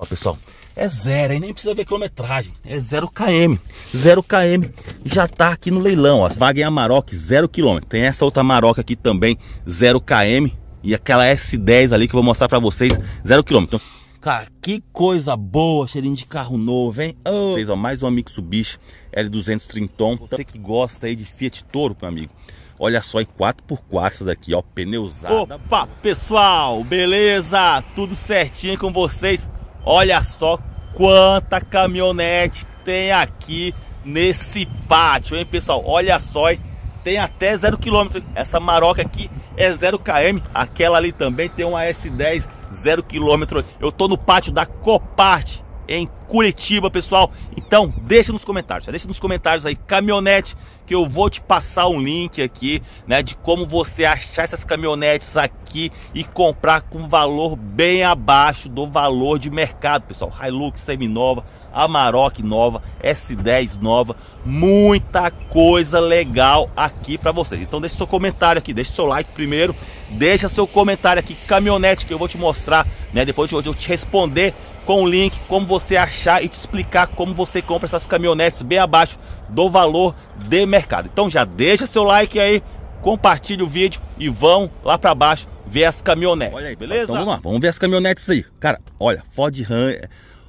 Ó, pessoal, é zero, aí nem precisa ver quilometragem. É 0 km. 0 km já tá aqui no leilão, ó. Vaga em Amarok, 0 km. Tem essa outra Amarok aqui também, 0 km. E aquela S10 ali que eu vou mostrar pra vocês, 0 km. Então, cara, que coisa boa, cheirinho de carro novo, hein? Oh. Vocês, ó, mais um Mitsubishi L230 então, Você que gosta aí de Fiat Toro, meu amigo. Olha só, em 4x4 essa daqui, ó, pneus. Opa, pessoal, beleza? Tudo certinho com vocês? Olha só quanta caminhonete tem aqui nesse pátio, hein, pessoal? Olha só, hein? tem até 0 km. Essa maroca aqui é 0 km, aquela ali também tem uma S10 0 km. Eu tô no pátio da Copart em Curitiba, pessoal. Então, deixa nos comentários, tá? deixa nos comentários aí, caminhonete, que eu vou te passar um link aqui, né, de como você achar essas caminhonetes aqui e comprar com valor bem abaixo do valor de mercado, pessoal. Hilux seminova, Amarok nova, S10 nova, muita coisa legal aqui para vocês. Então, deixa seu comentário aqui, deixa seu like primeiro, deixa seu comentário aqui, caminhonete, que eu vou te mostrar, né, depois eu te responder com o link, como você achar e te explicar como você compra essas caminhonetes bem abaixo do valor de mercado. Então já deixa seu like aí, compartilha o vídeo e vão lá para baixo ver as caminhonetes, olha aí, beleza? Então vamos lá, vamos ver as caminhonetes aí. Cara, olha, Ford Ram,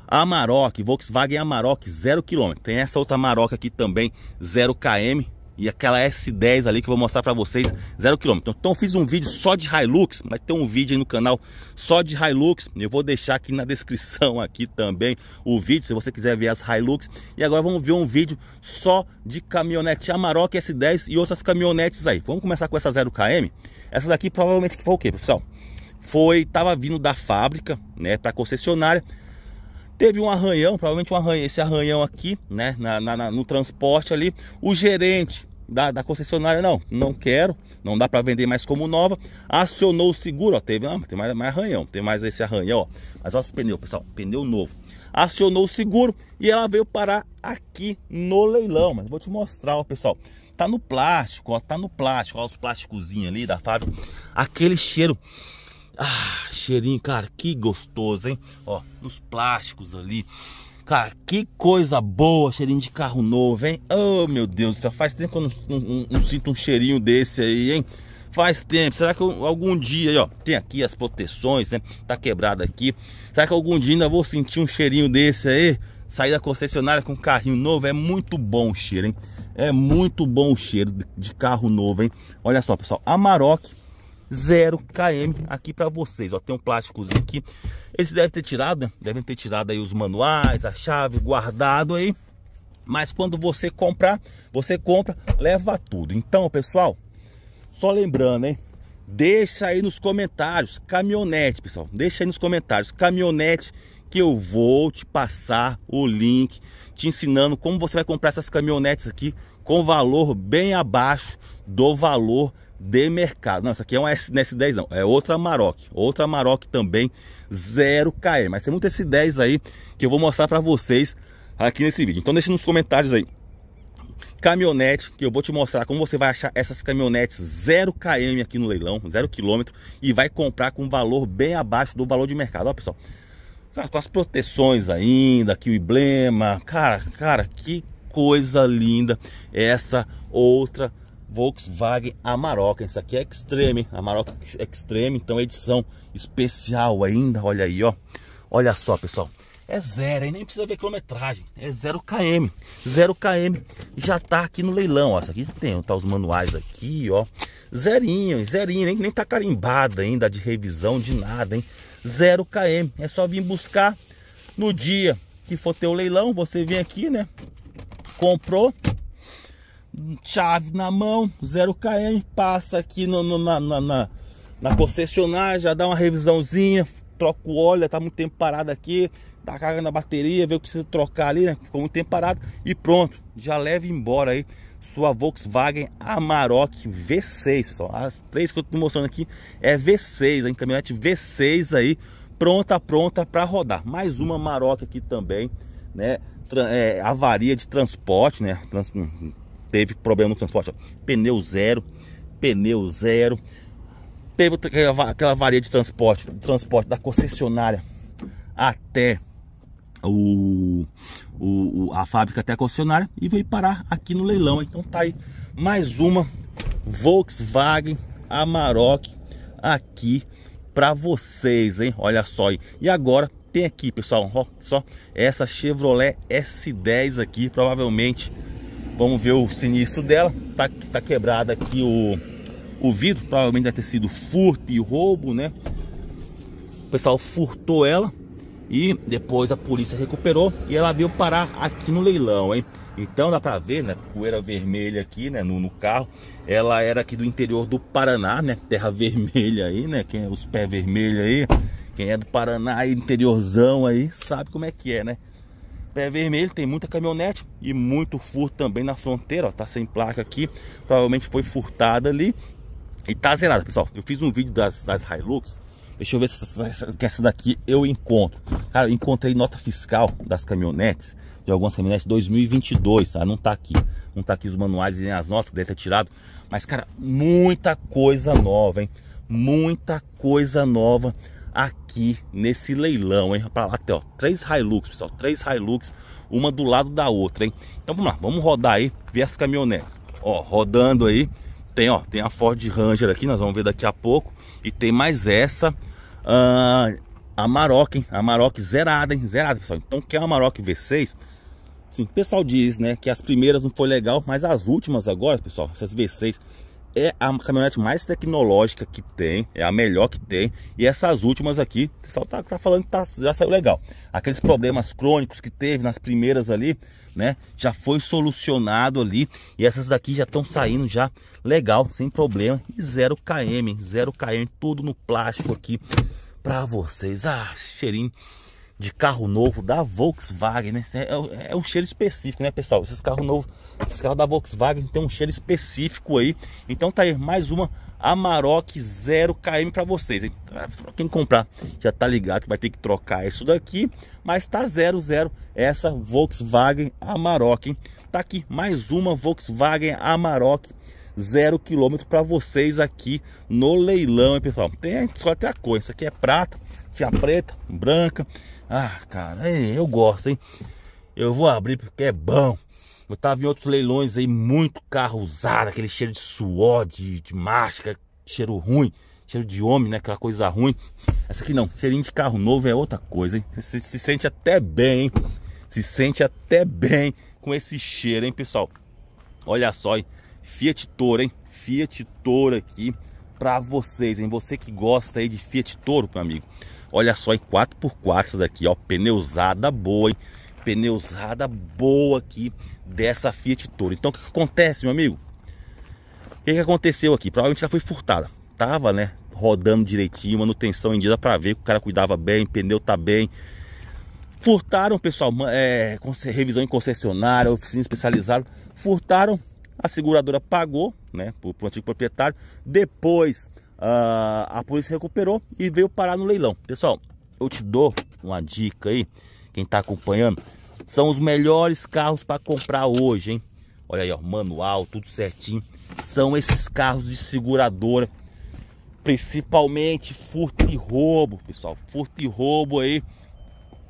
Amarok, Volkswagen Amarok 0km. Tem essa outra Amarok aqui também, 0km e aquela S10 ali que eu vou mostrar para vocês, 0 km. Então fiz um vídeo só de Hilux, vai ter um vídeo aí no canal só de Hilux, eu vou deixar aqui na descrição aqui também o vídeo, se você quiser ver as Hilux. E agora vamos ver um vídeo só de caminhonete Amarok S10 e outras caminhonetes aí. Vamos começar com essa 0km. Essa daqui provavelmente que foi o quê, pessoal? Foi, tava vindo da fábrica, né, para concessionária. Teve um arranhão, provavelmente um arranhão, esse arranhão aqui, né, na, na, no transporte ali. O gerente da, da concessionária, não, não quero, não dá para vender mais como nova. Acionou o seguro, ó, teve, ah, tem mais, mais arranhão, tem mais esse arranhão, ó. Mas olha os pneus, pessoal, pneu novo. Acionou o seguro e ela veio parar aqui no leilão, mas vou te mostrar, ó, pessoal. Tá no plástico, ó, tá no plástico, ó, os plásticozinhos ali da fábrica. Aquele cheiro ah, cheirinho, cara, que gostoso, hein? Ó, nos plásticos ali. Cara, que coisa boa, cheirinho de carro novo, hein? Oh, meu Deus do céu, faz tempo que eu não, não, não sinto um cheirinho desse aí, hein? Faz tempo. Será que eu, algum dia, ó, tem aqui as proteções, né? Tá quebrada aqui. Será que algum dia ainda vou sentir um cheirinho desse aí? Sair da concessionária com um carrinho novo é muito bom o cheiro, hein? É muito bom o cheiro de carro novo, hein? Olha só, pessoal, Amarok 0 km aqui para vocês. Ó, tem um plásticozinho aqui. Esse deve ter tirado, né? devem ter tirado aí os manuais, a chave, guardado aí. Mas quando você comprar, você compra, leva tudo. Então, pessoal, só lembrando, hein? Deixa aí nos comentários, caminhonete, pessoal. Deixa aí nos comentários, caminhonete que eu vou te passar o link te ensinando como você vai comprar essas caminhonetes aqui com valor bem abaixo do valor de mercado. Não, essa aqui é uma S, é S10 não, é outra Maroc, outra Maroc também 0KM. Mas tem muito S10 aí que eu vou mostrar para vocês aqui nesse vídeo. Então deixe nos comentários aí caminhonete que eu vou te mostrar como você vai achar essas caminhonetes 0 km aqui no leilão, 0 km e vai comprar com valor bem abaixo do valor de mercado, ó pessoal. Cara, com as proteções ainda, aqui o emblema, cara, cara, que coisa linda é essa outra Volkswagen Amarok. Isso aqui é Extreme, Amarok Extreme, então edição especial ainda, olha aí, ó. Olha só, pessoal. É zero, aí nem precisa ver quilometragem. É 0 km. 0 km já tá aqui no leilão, ó. Essa aqui tem, tá os manuais aqui, ó. Zerinho, zerinho, nem, nem tá carimbada ainda de revisão de nada, hein? 0 km. É só vir buscar no dia que for ter o leilão, você vem aqui, né? Comprou, chave na mão, 0 km, passa aqui no, no na, na, na, na, concessionária, já dá uma revisãozinha, troca o óleo, tá muito tempo parado aqui, dá tá carga na bateria, vê o que precisa trocar ali, né? Ficou muito tempo parado e pronto, já leve embora aí sua Volkswagen Amarok V6, pessoal. As três que eu tô mostrando aqui é V6, hein? caminhonete V6 aí, pronta, pronta para rodar. Mais uma Amarok aqui também, né? é, avaria de transporte, né? Trans teve problema no transporte. Ó. Pneu zero, pneu zero. Teve aquela, varia de transporte, transporte da concessionária até o, o, a fábrica até a concessionária e veio parar aqui no leilão. Então tá aí mais uma Volkswagen Amarok aqui para vocês, hein? Olha só aí. E agora tem aqui, pessoal, ó, só essa Chevrolet S10 aqui, provavelmente Vamos ver o sinistro dela. Tá, tá quebrado aqui o, o vidro. Provavelmente deve ter sido furto e roubo, né? O pessoal furtou ela. E depois a polícia recuperou e ela veio parar aqui no leilão, hein? Então dá pra ver, né? Poeira vermelha aqui, né? No, no carro. Ela era aqui do interior do Paraná, né? Terra vermelha aí, né? Quem é os pés vermelhos aí. Quem é do Paraná interiorzão aí, sabe como é que é, né? pé vermelho, tem muita caminhonete e muito furto também na fronteira, ó, tá sem placa aqui, provavelmente foi furtada ali e tá zerada, pessoal. Eu fiz um vídeo das, das Hilux, deixa eu ver se essa, essa daqui eu encontro. Cara, eu encontrei nota fiscal das caminhonetes, de algumas caminhonetes 2022, tá? Não tá aqui, não tá aqui os manuais e nem as notas, deve ter tirado, mas cara, muita coisa nova, hein? Muita coisa nova aqui nesse leilão, hein? Para lá até, ó, três Hilux, pessoal, três Hilux, uma do lado da outra, hein? Então vamos lá, vamos rodar aí, ver as caminhonetes. Ó, rodando aí, tem, ó, tem a Ford Ranger aqui, nós vamos ver daqui a pouco, e tem mais essa, uh, a Maroc, hein? A Maroc zerada, hein? Zerada, pessoal. Então, quer a Maroc V6? Sim, o pessoal diz, né, que as primeiras não foi legal, mas as últimas agora, pessoal, essas V6 é a caminhonete mais tecnológica que tem, é a melhor que tem. E essas últimas aqui, o pessoal tá, tá falando que tá, já saiu legal. Aqueles problemas crônicos que teve nas primeiras ali, né? Já foi solucionado ali. E essas daqui já estão saindo já legal, sem problema. E 0 km, 0 km, tudo no plástico aqui para vocês. Ah, cheirinho de carro novo da Volkswagen, né? É, é, é, um cheiro específico, né, pessoal? Esses carros novos, esse carro da Volkswagen tem um cheiro específico aí. Então tá aí mais uma Amarok 0km para vocês, hein? Ah, quem comprar já tá ligado que vai ter que trocar isso daqui, mas tá 00 essa Volkswagen Amarok, hein? Tá aqui mais uma Volkswagen Amarok zero quilômetro para vocês aqui no leilão, hein, pessoal? Tem só até a cor, isso aqui é prata, tinha preta, branca. Ah, cara, é, eu gosto, hein? Eu vou abrir porque é bom. Eu tava em outros leilões aí, muito carro usado, aquele cheiro de suor, de, de máscara, cheiro ruim, cheiro de homem, né? Aquela coisa ruim. Essa aqui não, cheirinho de carro novo é outra coisa, hein? se sente até bem, hein? Se sente até bem com esse cheiro, hein, pessoal? Olha só, hein? Fiat Toro, hein? Fiat Toro aqui para vocês, hein? Você que gosta aí de Fiat Toro, meu amigo. Olha só, em 4x4 essa daqui, ó, pneusada boa, hein? Pneusada boa aqui dessa Fiat Toro. Então, o que, que acontece, meu amigo? O que, que aconteceu aqui? Provavelmente ela foi furtada. Tava, né, rodando direitinho, manutenção em dia para ver que o cara cuidava bem, pneu tá bem. Furtaram, pessoal, é, revisão em concessionária, oficina especializada. Furtaram, a seguradora pagou né, para o antigo proprietário. Depois uh, a polícia recuperou e veio parar no leilão. Pessoal, eu te dou uma dica aí, quem está acompanhando. São os melhores carros para comprar hoje, hein? Olha aí, ó, manual, tudo certinho. São esses carros de seguradora. Principalmente furto e roubo, pessoal. Furto e roubo aí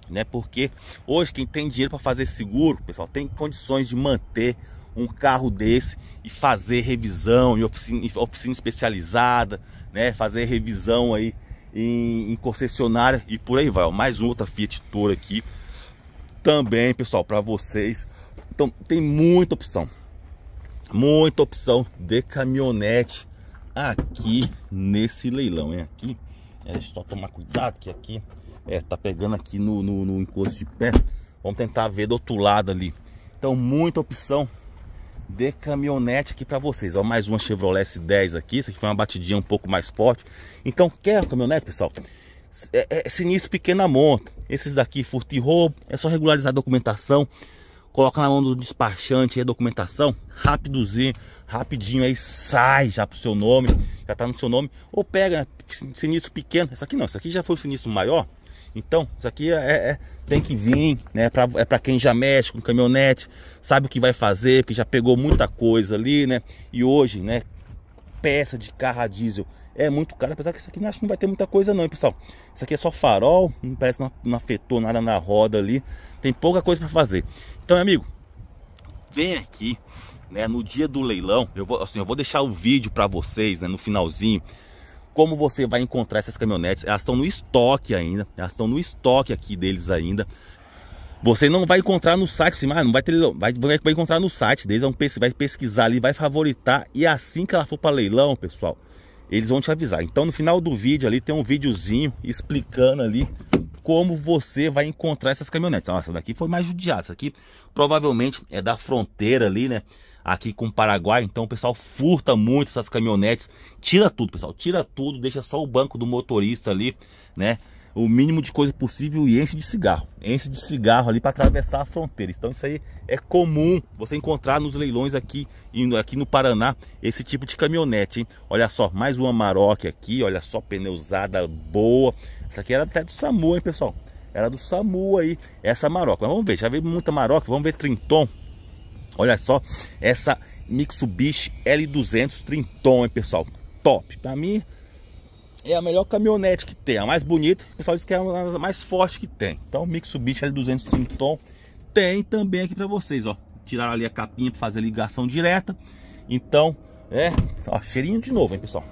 né? Porque hoje quem tem dinheiro para fazer seguro, pessoal, tem condições de manter um carro desse e fazer revisão em oficina, oficina especializada, né? Fazer revisão aí em, em, concessionária e por aí vai. Ó. Mais uma outra Fiat Toro aqui também, pessoal, para vocês. Então tem muita opção, muita opção de caminhonete aqui nesse leilão, hein? Aqui, é, só tomar cuidado que aqui é, tá pegando aqui no, no, no encosto de pé. Vamos tentar ver do outro lado ali. Então, muita opção de caminhonete aqui para vocês. Ó, mais uma Chevrolet S10 aqui. Isso aqui foi uma batidinha um pouco mais forte. Então, quer a caminhonete, pessoal? É, é sinistro pequena monta. Esses daqui, furto e roubo. É só regularizar a documentação. Coloca na mão do despachante a documentação. Rapidozinho, rapidinho aí sai já pro seu nome. Já tá no seu nome. Ou pega sinistro pequeno. Essa aqui não, essa aqui já foi o sinistro maior. Então, isso aqui é, é, é tem que vir, né? Pra, é para quem já mexe com caminhonete, sabe o que vai fazer, porque já pegou muita coisa ali, né? E hoje, né? Peça de carro a diesel é muito caro, apesar que isso aqui não, acho que não vai ter muita coisa não, hein, pessoal. Isso aqui é só farol, não parece que não, não afetou nada na roda ali. Tem pouca coisa para fazer. Então, amigo, vem aqui, né? No dia do leilão, eu vou, assim, eu vou deixar o vídeo para vocês, né? No finalzinho como você vai encontrar essas caminhonetes. Elas estão no estoque ainda, elas estão no estoque aqui deles ainda. Você não vai encontrar no site, assim, não vai, ter, vai, vai encontrar no site deles, vai pesquisar ali, vai favoritar e assim que ela for para leilão, pessoal, eles vão te avisar. Então no final do vídeo ali tem um videozinho explicando ali como você vai encontrar essas caminhonetes. Ah, essa daqui foi mais judiada. Essa aqui provavelmente é da fronteira ali, né? Aqui com o Paraguai. Então o pessoal furta muito essas caminhonetes. Tira tudo, pessoal. Tira tudo. Deixa só o banco do motorista ali, né? o mínimo de coisa possível e enche de cigarro. Enche de cigarro ali para atravessar a fronteira. Então isso aí é comum você encontrar nos leilões aqui, aqui no Paraná esse tipo de caminhonete, hein? Olha só, mais uma Maroc aqui, olha só, pneusada boa. Essa aqui era até do SAMU, hein, pessoal? Era do SAMU aí, essa Maroc. Mas vamos ver, já veio muita Maroc, vamos ver Trinton. Olha só, essa Mitsubishi L200 Trinton, hein, pessoal? Top. Para mim, é a melhor caminhonete que tem, a mais bonita. O pessoal diz que é a mais forte que tem. Então, Mitsubishi L205 Tom tem também aqui para vocês, ó. Tiraram ali a capinha para fazer ligação direta. Então, é, ó, cheirinho de novo, hein, pessoal.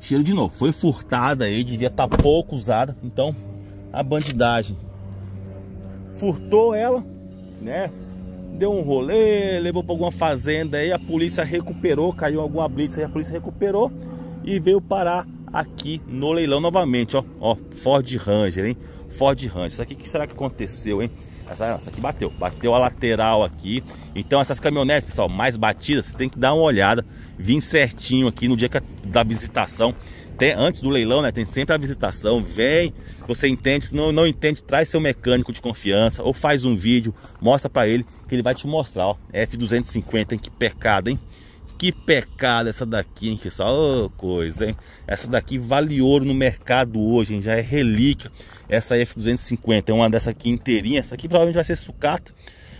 Cheiro de novo. Foi furtada aí, devia estar tá pouco usada. Então, a bandidagem furtou ela, né? Deu um rolê, levou para alguma fazenda aí, a polícia recuperou, caiu alguma blitz aí, a polícia recuperou e veio parar aqui no leilão novamente, ó. Ó, Ford Ranger, hein? Ford Ranger. Isso aqui, o que será que aconteceu, hein? Essa, essa, aqui bateu, bateu a lateral aqui. Então essas caminhonetes, pessoal, mais batidas, você tem que dar uma olhada, vir certinho aqui no dia a, da visitação. até antes do leilão, né? Tem sempre a visitação. Vem, você entende. Se não, não entende, traz seu mecânico de confiança ou faz um vídeo, mostra para ele que ele vai te mostrar. Ó, F250, hein? Que pecado, hein? Que pecado essa daqui, hein, pessoal? Oh, coisa, hein? Essa daqui vale ouro no mercado hoje, hein? Já é relíquia. Essa é F250 é uma dessa aqui inteirinha. Essa aqui provavelmente vai ser sucata.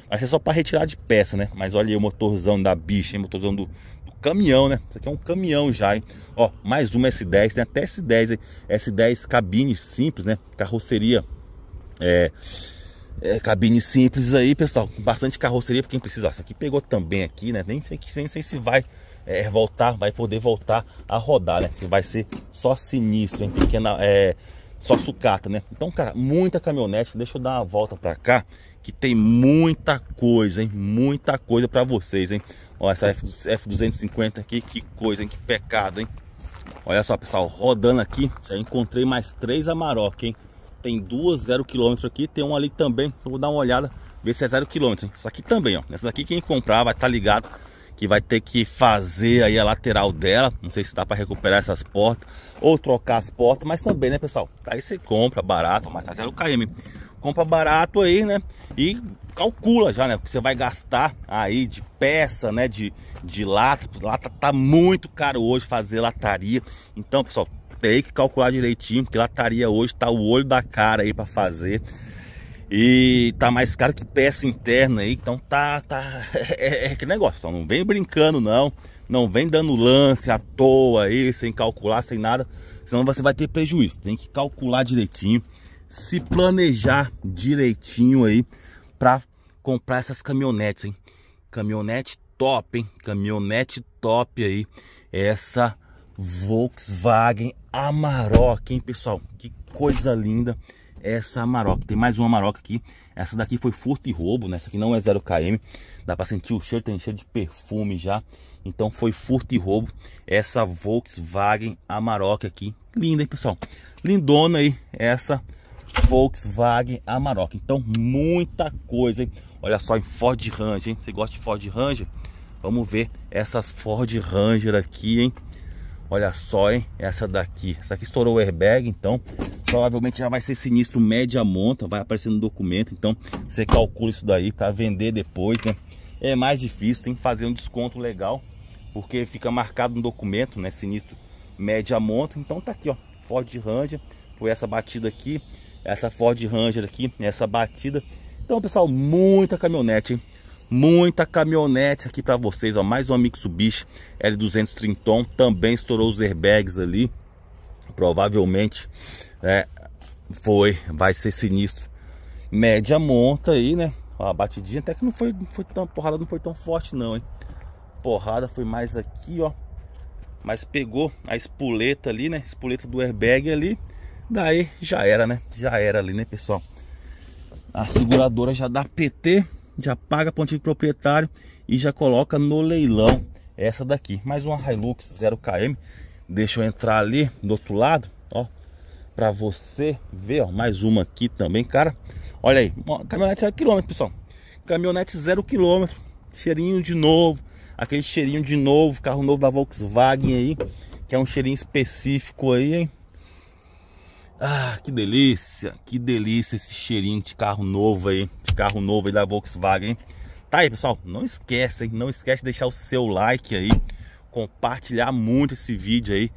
Vai ser só para retirar de peça, né? Mas olha aí o motorzão da bicha, hein? Motorzão do, do caminhão, né? Isso aqui é um caminhão já, hein? Ó, mais uma S10. Tem até S10, hein? S10 cabine simples, né? Carroceria... É é, cabine simples aí, pessoal. Bastante carroceria para quem precisa. Isso aqui pegou também aqui, né? Nem sei, nem sei se vai é, voltar, vai poder voltar a rodar, né? Se vai ser só sinistro, em pequena, é, só sucata, né? Então, cara, muita caminhonete. Deixa eu dar uma volta para cá, que tem muita coisa, hein? Muita coisa para vocês, hein? Olha essa F, 250 aqui, que coisa, hein? Que pecado, hein? Olha só, pessoal, rodando aqui, já encontrei mais três Amarok, hein? Tem duas zero quilômetro aqui, tem uma ali também. Eu vou dar uma olhada, ver se é zero quilômetro. isso Essa aqui também, ó. Essa daqui quem comprar vai estar tá ligado que vai ter que fazer aí a lateral dela. Não sei se dá para recuperar essas portas ou trocar as portas, mas também, né, pessoal? Aí você compra barato, mas tá zero KM. Compra barato aí, né? E calcula já, né? O que você vai gastar aí de peça, né? De, de lata. Lata tá muito caro hoje fazer lataria. Então, pessoal, tem que calcular direitinho, porque lataria hoje tá o olho da cara aí para fazer. E tá mais caro que peça interna aí, então tá, tá, é, é que negócio, então não vem brincando não, não vem dando lance à toa aí, sem calcular, sem nada, senão você vai ter prejuízo, tem que calcular direitinho, se planejar direitinho aí para comprar essas caminhonetes, hein? Caminhonete top, hein? Caminhonete top aí. Essa Volkswagen Amarok, hein, pessoal? Que coisa linda essa Amarok. Tem mais uma Amarok aqui. Essa daqui foi furto e roubo, né? Essa aqui não é 0km. Dá para sentir o cheiro, tem cheiro de perfume já. Então foi furto e roubo essa Volkswagen Amarok aqui. Linda, hein, pessoal? Lindona aí essa Volkswagen Amarok. Então muita coisa, hein? Olha só em Ford Ranger, hein? Você gosta de Ford Ranger? Vamos ver essas Ford Ranger aqui, hein? Olha só, hein? Essa daqui. Essa aqui estourou o airbag, então provavelmente já vai ser sinistro média monta, vai aparecer no documento, então você calcula isso daí para vender depois, né? É mais difícil, tem que fazer um desconto legal, porque fica marcado no documento, né? Sinistro média monta, então tá aqui, ó. Ford Ranger, foi essa batida aqui, essa Ford Ranger aqui, essa batida. Então, pessoal, muita caminhonete, hein? Muita caminhonete aqui para vocês, ó. Mais uma Mitsubishi L230 Tom. Também estourou os airbags ali. Provavelmente é, foi, vai ser sinistro. Média monta aí, né? a batidinha até que não foi, não foi tão, porrada não foi tão forte não, hein? Porrada foi mais aqui, ó. Mas pegou a espoleta ali, né? Espoleta do airbag ali. Daí já era, né? Já era ali, né, pessoal? A seguradora já dá PT já paga a pontinha do proprietário e já coloca no leilão essa daqui. Mais uma Hilux 0km. Deixa eu entrar ali do outro lado, ó, para você ver, ó, mais uma aqui também, cara. Olha aí, caminhonete 0 km, pessoal. Caminhonete 0 km, cheirinho de novo, aquele cheirinho de novo, carro novo da Volkswagen aí, que é um cheirinho específico aí, hein? Ah, que delícia, que delícia esse cheirinho de carro novo aí, de carro novo aí da Volkswagen, hein? Tá aí, pessoal, não esquece, hein? Não esquece de deixar o seu like aí, compartilhar muito esse vídeo aí,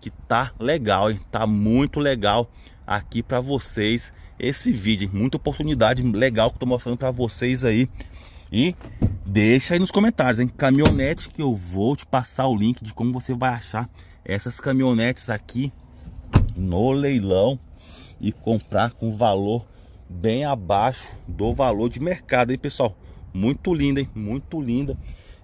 que tá legal, hein? Tá muito legal aqui para vocês esse vídeo, hein? Muita oportunidade legal que eu tô mostrando para vocês aí. E deixa aí nos comentários, hein? Caminhonete que eu vou te passar o link de como você vai achar essas caminhonetes aqui no leilão e comprar com valor bem abaixo do valor de mercado, hein, pessoal? Muito linda, hein? Muito linda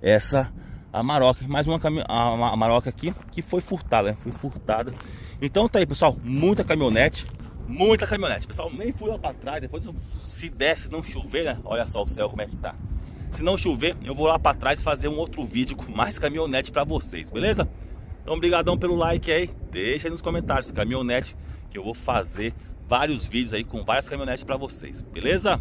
essa Amarok. Mais uma cam... Amarok aqui que foi furtada, né? Foi furtada. Então tá aí, pessoal. Muita caminhonete. Muita caminhonete. Pessoal, nem fui lá pra trás. Depois, se desce não chover, né? Olha só o céu como é que tá. Se não chover, eu vou lá pra trás fazer um outro vídeo com mais caminhonete pra vocês, beleza? Então, obrigadão pelo like aí. Deixa aí nos comentários, caminhonete, que eu vou fazer vários vídeos aí com várias caminhonetes para vocês, beleza?